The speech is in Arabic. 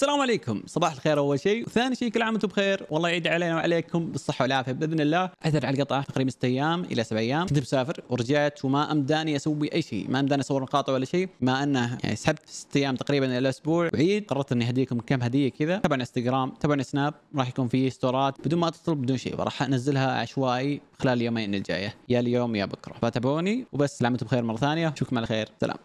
السلام عليكم صباح الخير اول شيء وثاني شيء كل عام وانتم بخير والله يعيد علينا وعليكم بالصحه والعافيه باذن الله عثر على القطعه تقريبا 6 ايام الى 7 ايام كنت مسافر ورجعت وما امداني اسوي اي شيء ما امداني اصور مقاطع ولا شيء ما انه يعني سحبت 6 ايام تقريبا الى اسبوع وعيد قررت اني اهديكم كم هديه كذا تبع انستغرام تبع سناب راح يكون في ستورات بدون ما تطلب بدون شيء راح انزلها عشوائي خلال اليومين الجايه يا اليوم يا بكره فتابعوني وبس كل وانتم بخير مره ثانيه اشوفكم على خير سلام